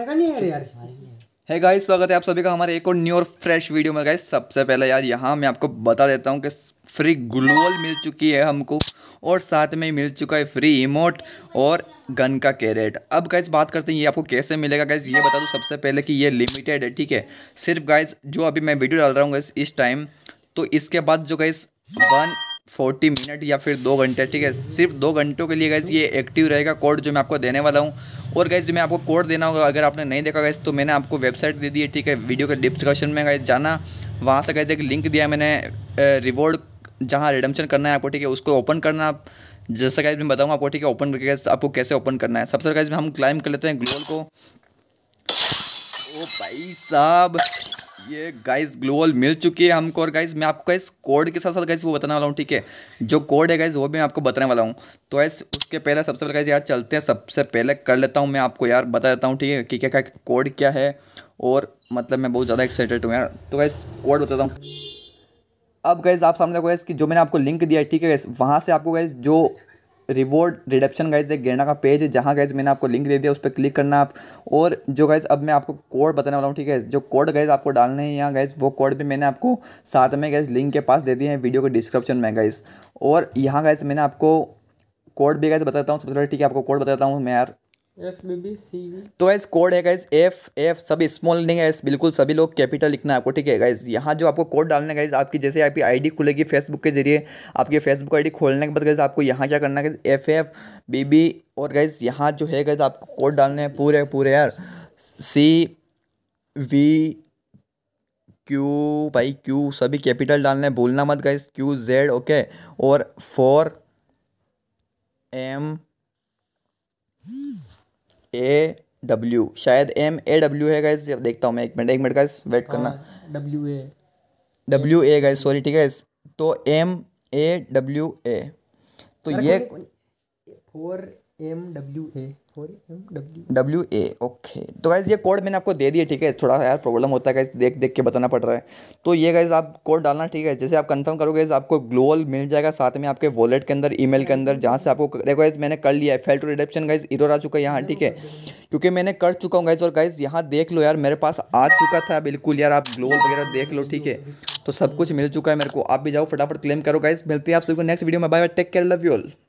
है गाइस स्वागत है आप सभी का हमारे एक और न्यू और फ्रेश वीडियो में गाइस सबसे पहले यार यहाँ मैं आपको बता देता हूँ कि फ्री ग्लोअल मिल चुकी है हमको और साथ में मिल चुका है फ्री इमोट और गन का कैरेट अब गाइज बात करते हैं ये आपको कैसे मिलेगा गाइज ये बता दूँ सबसे पहले कि ये लिमिटेड है ठीक है सिर्फ गाइज जो अभी मैं वीडियो डाल रहा हूँ इस टाइम तो इसके बाद जो गाइज वन फोर्टी मिनट या फिर दो घंटे ठीक है सिर्फ दो घंटों के लिए गैस ये एक्टिव रहेगा कोड जो मैं आपको देने वाला हूँ और गैस जो मैं आपको कोड देना होगा अगर आपने नहीं देखा गैस तो मैंने आपको वेबसाइट दे दी है ठीक है वीडियो के डिस्क्रिप्शन में गैस जाना वहाँ से गैस एक लिंक दिया मैंने रिवॉर्ड जहाँ रिडम्शन करना है आपको ठीक है उसको ओपन करना जैसे गैस मैं बताऊँगा आपको ठीक है ओपन करके आपको कैसे ओपन करना है सबसे गैस में हम क्लाइम कर लेते हैं ग्लोल को ओ भाई साहब ये गाइस ग्लोअल मिल चुकी है हमको और गाइस मैं आपको गाइस कोड के साथ साथ गाइस वो बताने वाला हूँ ठीक है जो कोड है गाइस वो भी मैं आपको बताने वाला हूँ तो ऐसे उसके पहले सबसे पहले गाइस यार चलते हैं सबसे पहले कर लेता हूँ मैं आपको यार बता देता हूँ ठीक है कि क्या क्या कोड क्या है और मतलब मैं बहुत ज़्यादा एक्साइटेड हूँ यार तो गाइस कोड बताता हूँ अब गैस आप सामने देखो गैस कि जो मैंने आपको लिंक दिया है ठीक है गैस वहाँ से आपको गैस जो रिवॉर्ड रिडक्शन गाइज एक गेंडा का पेज है जहाँ गाइज मैंने आपको लिंक दे दिया उस पर क्लिक करना आप और जो गाइज अब मैं आपको कोड बताने वाला हूँ ठीक है जो कोड गाइज आपको डालने हैं यहाँ गाइज वो कोड भी मैंने आपको साथ में गाइज लिंक के पास दे दिए हैं वीडियो के डिस्क्रिप्शन में गाइज और यहाँ गाइज मैंने आपको कोड भी गाइज बताता हूँ सबसे पहले ठीक है आपको कोड बताता हूँ मैं यार तो एस कोड है गाइज़ एफ एफ सब स्मॉल नहीं है बिल्कुल सभी लोग कैपिटल लिखना है आपको ठीक है गाइज यहाँ जो आपको कोड डालना है गाइज आपकी जैसे आपकी आईडी खुलेगी फेसबुक के जरिए आपकी फेसबुक आईडी खोलने के बाद गाइज आपको यहाँ क्या करना है एफ एफ बी बी और गाइज यहाँ जो है गाइज आपको कोड डालना है पूरे पूरे यार सी वी क्यू भाई क्यू सभी कैपिटल डालना है भूलना मत गाइज क्यू जेड ओके और फोर एम ए डब्ल्यू शायद एम ए डब्ल्यू है गाइस देखता हूँ मैं एक मिनट एक मिनट गाइस वेट करना W A W A guys sorry ठीक है तो एम ए डब्ल्यू ए तो ये फोर एम डब्ल्यू ए और M W W A okay तो गाइज़ ये कोड मैंने आपको दे दिया ठीक है थोड़ा यार प्रॉब्लम होता है गाइज देख देख के बताना पड़ रहा है तो ये गाइज आप कोड डालना ठीक है जैसे आप कंफर्म करोगे इस आपको ग्लोअल मिल जाएगा साथ में आपके वॉलेट के अंदर ईमेल के अंदर जहाँ से आपको देखो गाइज मैंने कर लिया है fail to redemption guys error आ चुका है यहाँ ठीक है क्योंकि मैंने कर चुका हूँ गाइज और गाइज यहाँ देख लो यार मेरे पास आ चुका था बिल्कुल यार आप ग्लोअल वगैरह देख लो ठीक है तो सब कुछ मिल चुका है मेरे को आप भी जाओ फटाफट क्लेम करो गाइज मिलती है आप सबको नेक्स्ट वीडियो में bye bye take care love you all